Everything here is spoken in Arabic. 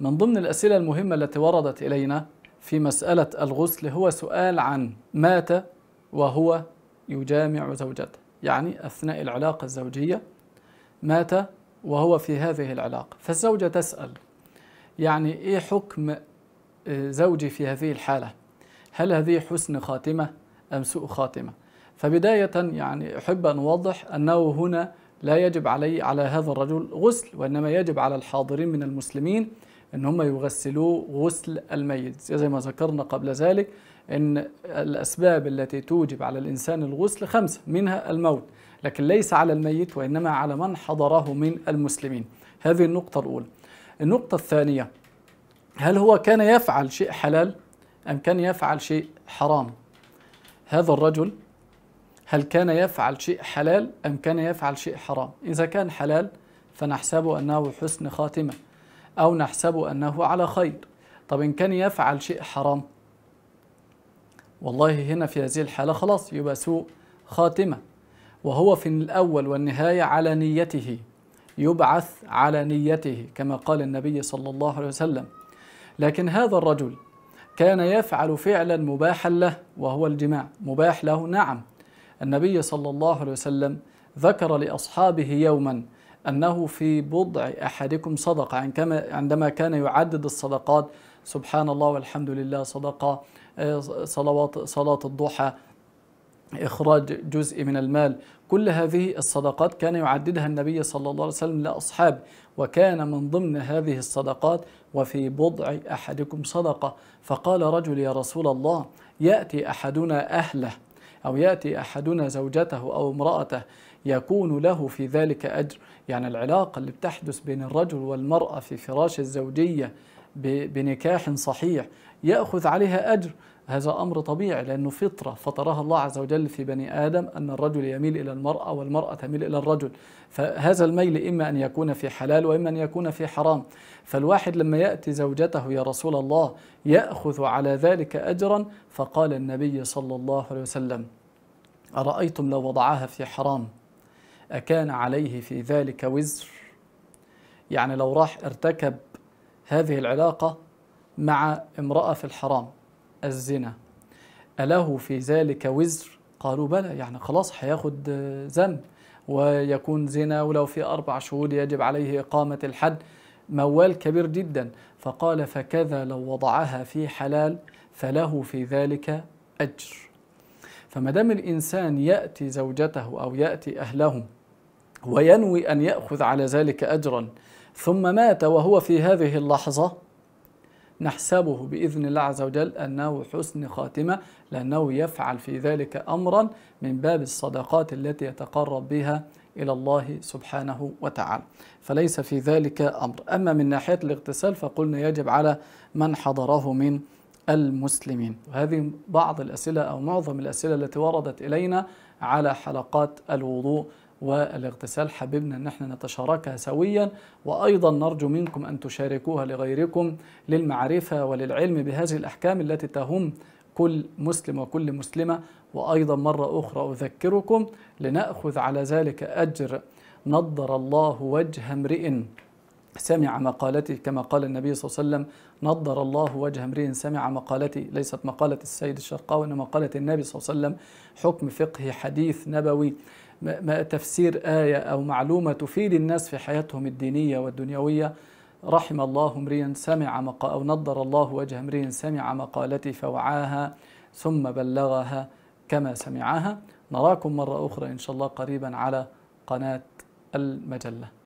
من ضمن الأسئلة المهمة التي وردت إلينا في مسألة الغسل هو سؤال عن مات وهو يجامع زوجته يعني أثناء العلاقة الزوجية مات وهو في هذه العلاقة فالزوجة تسأل يعني إيه حكم آه، زوجي في هذه الحالة هل هذه حسن خاتمة أم سوء خاتمة فبداية يعني أحب أن أوضح أنه هنا لا يجب علي على هذا الرجل غسل وإنما يجب على الحاضرين من المسلمين ان هم يغسلوه غسل الميت زي ما ذكرنا قبل ذلك ان الاسباب التي توجب على الانسان الغسل خمسه منها الموت لكن ليس على الميت وانما على من حضره من المسلمين هذه النقطه الاولى النقطه الثانيه هل هو كان يفعل شيء حلال ام كان يفعل شيء حرام هذا الرجل هل كان يفعل شيء حلال أم كان يفعل شيء حرام إذا كان حلال فنحسبه أنه حسن خاتمة أو نحسب أنه على خير طب إن كان يفعل شيء حرام والله هنا في هذه الحالة خلاص يبقى سوء خاتمة وهو في الأول والنهاية على نيته يبعث على نيته كما قال النبي صلى الله عليه وسلم لكن هذا الرجل كان يفعل فعلا مباحا له وهو الجماع مباح له نعم النبي صلى الله عليه وسلم ذكر لأصحابه يوما أنه في بضع أحدكم صدقة عندما كان يعدد الصدقات سبحان الله والحمد لله صدقة آه، صلوات صلاة الضحى إخراج جزء من المال كل هذه الصدقات كان يعددها النبي صلى الله عليه وسلم لأصحابه وكان من ضمن هذه الصدقات وفي بضع أحدكم صدقة فقال رجل يا رسول الله يأتي أحدنا أهله أو يأتي أحدنا زوجته أو امرأته يكون له في ذلك أجر يعني العلاقة اللي بتحدث بين الرجل والمرأة في فراش الزوجية بنكاح صحيح يأخذ عليها أجر هذا أمر طبيعي لأنه فطرة فطرها الله عز وجل في بني آدم أن الرجل يميل إلى المرأة والمرأة تميل إلى الرجل فهذا الميل إما أن يكون في حلال وإما أن يكون في حرام فالواحد لما يأتي زوجته يا رسول الله يأخذ على ذلك أجرا فقال النبي صلى الله عليه وسلم أرأيتم لو وضعها في حرام أكان عليه في ذلك وزر يعني لو راح ارتكب هذه العلاقة مع امرأة في الحرام الزنا أله في ذلك وزر قالوا بلى يعني خلاص هياخد ذنب آه، ويكون زنا ولو في أربع شهود يجب عليه إقامة الحد موال كبير جدا فقال فكذا لو وضعها في حلال فله في ذلك أجر فما دام الإنسان يأتي زوجته أو يأتي أهلهم وينوي أن يأخذ على ذلك أجرا ثم مات وهو في هذه اللحظة نحسبه بإذن الله عز وجل أنه حسن خاتمة لأنه يفعل في ذلك أمرا من باب الصدقات التي يتقرب بها إلى الله سبحانه وتعالى فليس في ذلك أمر أما من ناحية الاغتسال فقلنا يجب على من حضره من المسلمين وهذه بعض الأسئلة أو معظم الأسئلة التي وردت إلينا على حلقات الوضوء والاغتسال حبيبنا ان احنا نتشاركها سويا وايضا نرجو منكم ان تشاركوها لغيركم للمعرفه وللعلم بهذه الاحكام التي تهم كل مسلم وكل مسلمه وايضا مره اخرى اذكركم لناخذ على ذلك اجر نضر الله وجه امرئ سمع مقالتي كما قال النبي صلى الله عليه وسلم نضر الله وجه امرئ سمع مقالتي ليست مقالة السيد الشرقاوي إنما مقالة النبي صلى الله عليه وسلم حكم فقهي حديث نبوي تفسير آية أو معلومة تفيد الناس في حياتهم الدينية والدنيوية رحم الله امرئا سمع مقا أو نضر الله وجه امرئ سمع مقالتي فوعاها ثم بلغها كما سمعها نراكم مرة أخرى إن شاء الله قريبا على قناة المجلة